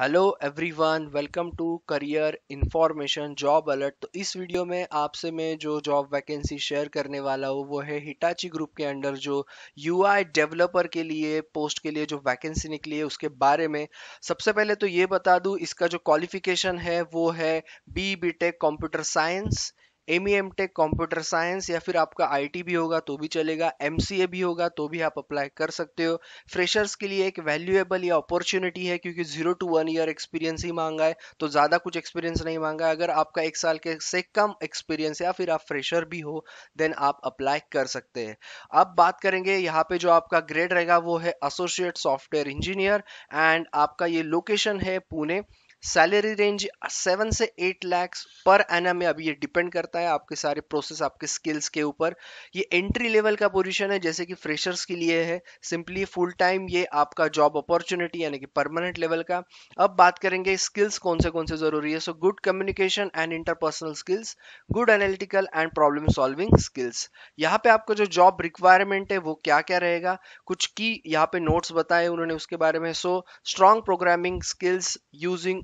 hello everyone welcome to career information job alert तो इस video में आपसे मैं जो जॉब वैकेंसी शेयर करने वाला हूँ वो है हिटाची ग्रुप के अंडर जो यू डेवलपर के लिए पोस्ट के लिए जो वैकेंसी निकली है उसके बारे में सबसे पहले तो ये बता दूँ इसका जो क्वालिफिकेशन है वो है B B tech computer science M E M tech computer science या फिर आपका आईटी भी होगा तो भी चलेगा एम भी होगा तो भी आप अप्लाई कर सकते हो फ्रेशर्स के लिए एक वैल्यूएबल या अपॉर्चुनिटी है क्योंकि zero to one year experience ही मांगा है तो ज़्यादा कुछ एक्सपीरियंस नहीं मांगा है अगर आपका एक साल के से कम एक्सपीरियंस या फिर आप फ्रेशर भी हो देन आप अप्लाई कर सकते हैं अब बात करेंगे यहाँ पे जो आपका ग्रेड रहेगा वो है एसोसिएट सॉफ्टवेयर इंजीनियर एंड आपका ये लोकेशन है पुणे सैलरी रेंज सेवन से एट लैक्स पर एनम अभी ये डिपेंड करता है आपके सारे प्रोसेस आपके स्किल्स के ऊपर ये एंट्री लेवल का पोजीशन है जैसे कि फ्रेशर्स के लिए है सिंपली फुल टाइम ये आपका जॉब अपॉर्चुनिटी यानी कि परमानेंट लेवल का अब बात करेंगे स्किल्स कौन से कौन से जरूरी है so good communication and interpersonal skills good analytical and problem solving skills यहाँ पे आपका जो जॉब रिक्वायरमेंट है वो क्या क्या रहेगा कुछ की यहाँ पे नोट्स बताए उन्होंने उसके बारे में so strong programming skills using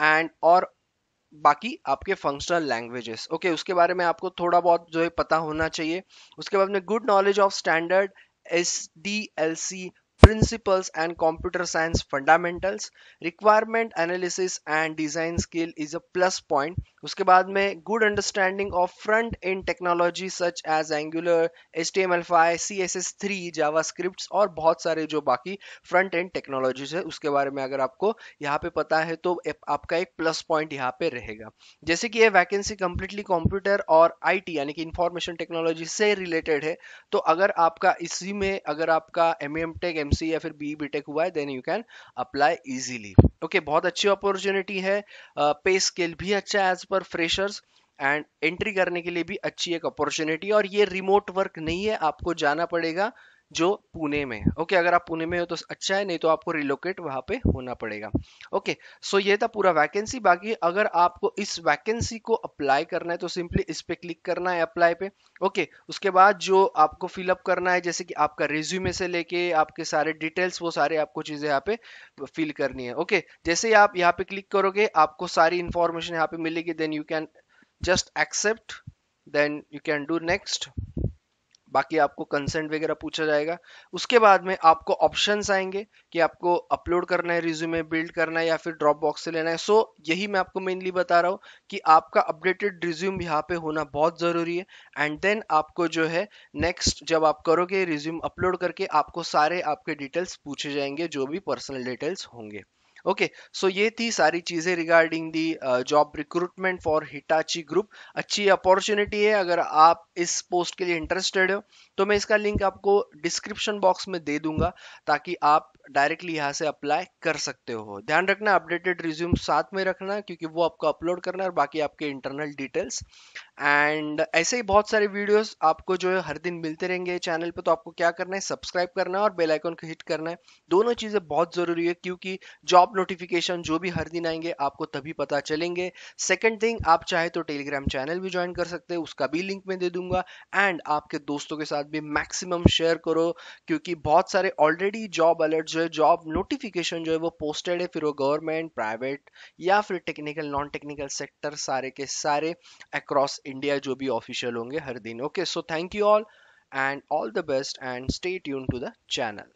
and और बाकी आपके फंक्शनल लैंग्वेजेस ओके उसके बारे में आपको थोड़ा बहुत जो है पता होना चाहिए उसके बाद में good knowledge of standard S D L C principles and computer science fundamentals requirement analysis and design skill is a plus point uske baad mein good understanding of front end technology such as angular html5 css3 javascript aur bahut sare jo baki front end technologies hai uske bare mein agar aapko yahan pe pata hai to aapka ek plus point yahan pe rahega jaise ki ye vacancy completely computer aur IT yani ki information technology se related hai to agar aapka इसी में अगर आपका M take M या फिर B B हुआ है then you can apply easily okay बहुत अच्छी अपॉर्चुनिटी है पे स्केल भी अच्छा है as per freshers and entry करने के लिए भी अच्छी एक अपॉर्चुनिटी और ये रिमोट वर्क नहीं है आपको जाना पड़ेगा जो पुणे में ओके अगर आप पुणे में हो तो अच्छा है नहीं तो आपको रिलोकेट वहां पे होना पड़ेगा ओके सो ये था पूरा वैकेंसी बाकी अगर आपको इस वैकेंसी को अप्लाई करना है तो सिंपली इस पे क्लिक करना है अप्लाई पे ओके उसके बाद जो आपको फिलअप करना है जैसे कि आपका रिज्यूमे से लेके आपके सारे डिटेल्स वो सारे आपको चीजें यहाँ पे फिल करनी है ओके जैसे ही आप यहाँ पे क्लिक करोगे आपको सारी इंफॉर्मेशन यहाँ पे मिलेगी then you can just accept then you can do next बाकी आपको कंसेंट वगैरह पूछा जाएगा उसके बाद में आपको ऑप्शंस आएंगे कि आपको अपलोड करना है रिज्यूमे बिल्ड करना है या फिर ड्रॉप बॉक्स से लेना है सो so, यही मैं आपको मेनली बता रहा हूँ कि आपका अपडेटेड रिज्यूम यहाँ पे होना बहुत ज़रूरी है एंड देन आपको जो है नेक्स्ट जब आप करोगे रिज्यूम अपलोड करके आपको सारे आपके डिटेल्स पूछे जाएंगे जो भी पर्सनल डिटेल्स होंगे ओके okay, सो so ये थी सारी चीज़ें regarding the job recruitment for Hitachi group अच्छी अपॉर्चुनिटी है अगर आप इस पोस्ट के लिए इंटरेस्टेड हो तो मैं इसका लिंक आपको डिस्क्रिप्शन बॉक्स में दे दूंगा ताकि आप डायरेक्टली यहाँ से अप्लाई कर सकते हो ध्यान रखना अपडेटेड रिज्यूम साथ में रखना क्योंकि वो आपको अपलोड करना है और बाकी आपके इंटरनल डिटेल्स एंड ऐसे ही बहुत सारे वीडियोस आपको जो है हर दिन मिलते रहेंगे चैनल पे तो आपको क्या करना है सब्सक्राइब करना है और बेल आइकन को हिट करना है दोनों चीज़ें बहुत ज़रूरी है क्योंकि जॉब नोटिफिकेशन जो भी हर दिन आएंगे आपको तभी पता चलेंगे सेकेंड थिंग आप चाहे तो टेलीग्राम चैनल भी ज्वाइन कर सकते हैं उसका भी लिंक मैं दे दूंगा एंड आपके दोस्तों के साथ भी मैक्सिमम शेयर करो क्योंकि बहुत सारे ऑलरेडी जॉब अलर्ट जो है जॉब नोटिफिकेशन जो है वो पोस्टेड है फिर वो गवर्नमेंट प्राइवेट या फिर टेक्निकल नॉन टेक्निकल सेक्टर सारे के सारे अक्रॉस इंडिया जो भी ऑफिशियल होंगे हर दिन okay so thank you all and all the best and stay tuned to the channel